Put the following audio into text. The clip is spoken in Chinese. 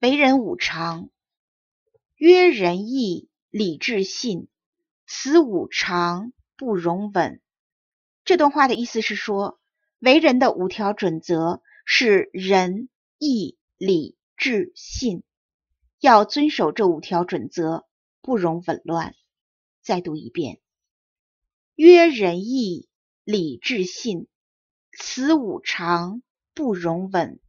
为人五常，曰仁义礼智信，此五常不容紊。这段话的意思是说，为人的五条准则是仁义礼智信，要遵守这五条准则，不容紊乱。再读一遍：曰仁义礼智信，此五常不容紊。